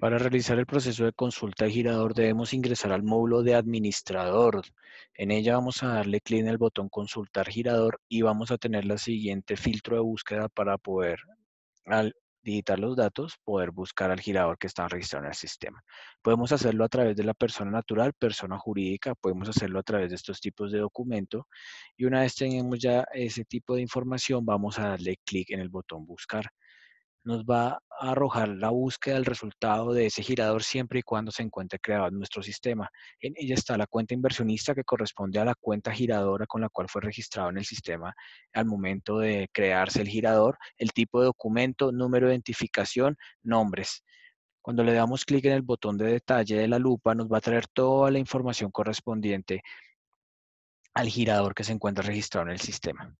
Para realizar el proceso de consulta de girador debemos ingresar al módulo de administrador. En ella vamos a darle clic en el botón consultar girador y vamos a tener la siguiente filtro de búsqueda para poder, al digitar los datos, poder buscar al girador que está registrado en el sistema. Podemos hacerlo a través de la persona natural, persona jurídica, podemos hacerlo a través de estos tipos de documento y una vez tenemos ya ese tipo de información vamos a darle clic en el botón buscar nos va a arrojar la búsqueda del resultado de ese girador siempre y cuando se encuentre creado en nuestro sistema. En ella está la cuenta inversionista que corresponde a la cuenta giradora con la cual fue registrado en el sistema al momento de crearse el girador, el tipo de documento, número de identificación, nombres. Cuando le damos clic en el botón de detalle de la lupa, nos va a traer toda la información correspondiente al girador que se encuentra registrado en el sistema.